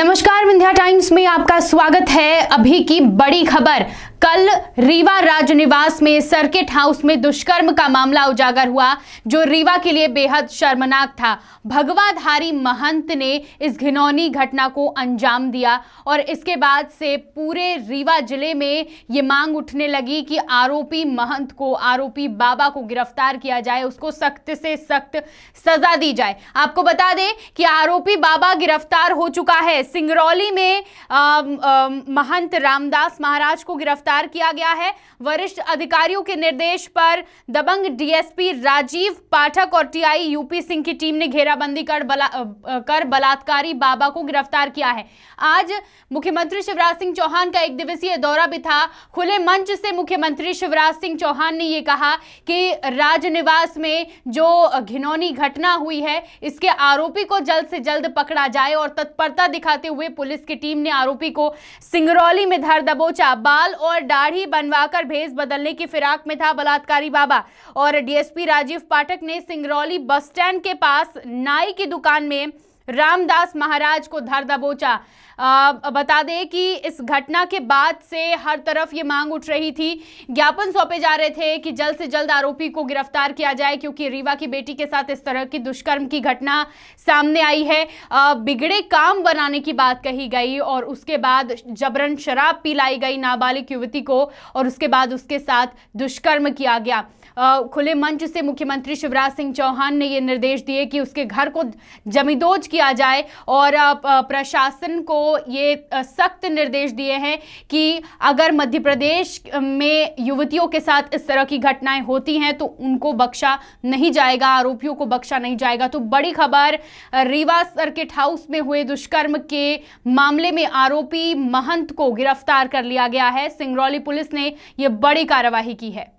नमस्कार विंध्या टाइम्स में आपका स्वागत है अभी की बड़ी खबर कल रीवा राजनिवास में सर्किट हाउस में दुष्कर्म का मामला उजागर हुआ जो रीवा के लिए बेहद शर्मनाक था भगवाधारी महंत ने इस घिनौनी घटना को अंजाम दिया और इसके बाद से पूरे रीवा जिले में ये मांग उठने लगी कि आरोपी महंत को आरोपी बाबा को गिरफ्तार किया जाए उसको सख्त से सख्त सजा दी जाए आपको बता दें कि आरोपी बाबा गिरफ्तार हो चुका है सिंगरौली में आ, आ, महंत रामदास महाराज को गिरफ्तार गिरफ्तार किया गया है वरिष्ठ अधिकारियों के निर्देश पर दबंग डीएसपी राजीव पाठक और टीआई यूपी सिंह की टीम ने घेराबंदी कर बला कर बलात्कारी बाबा को गिरफ्तार किया है आज मुख्यमंत्री शिवराज सिंह चौहान का एक दिवसीय दौरा भी था खुले मंच से मुख्यमंत्री शिवराज सिंह चौहान ने यह कहा कि राजनिवास में जो घिनौनी घटना हुई है इसके आरोपी को जल्द से जल्द पकड़ा जाए और तत्परता दिखाते हुए पुलिस की टीम ने आरोपी को सिंगरौली में धर दबोचा बाल और पर दाढ़ी बनवाकर भेस बदलने की फिराक में था बलात्कारी बाबा और डीएसपी राजीव पाठक ने सिंगरौली बस स्टैंड के पास नाई की दुकान में रामदास महाराज को धर दबोचा बता दें कि इस घटना के बाद से हर तरफ ये मांग उठ रही थी ज्ञापन सौंपे जा रहे थे कि जल्द से जल्द आरोपी को गिरफ्तार किया जाए क्योंकि रीवा की बेटी के साथ इस तरह की दुष्कर्म की घटना सामने आई है बिगड़े काम बनाने की बात कही गई और उसके बाद जबरन शराब पिलाई गई नाबालिग युवती को और उसके बाद उसके साथ दुष्कर्म किया गया खुले मंच से मुख्यमंत्री शिवराज सिंह चौहान ने ये निर्देश दिए कि उसके घर को जमीदोज किया किया जाए और प्रशासन को ये सख्त निर्देश दिए हैं कि अगर मध्य प्रदेश में युवतियों के साथ इस तरह की घटनाएं होती हैं तो उनको बख्शा नहीं जाएगा आरोपियों को बख्शा नहीं जाएगा तो बड़ी खबर रीवा सर्किट हाउस में हुए दुष्कर्म के मामले में आरोपी महंत को गिरफ्तार कर लिया गया है सिंगरौली पुलिस ने यह बड़ी कार्यवाही की है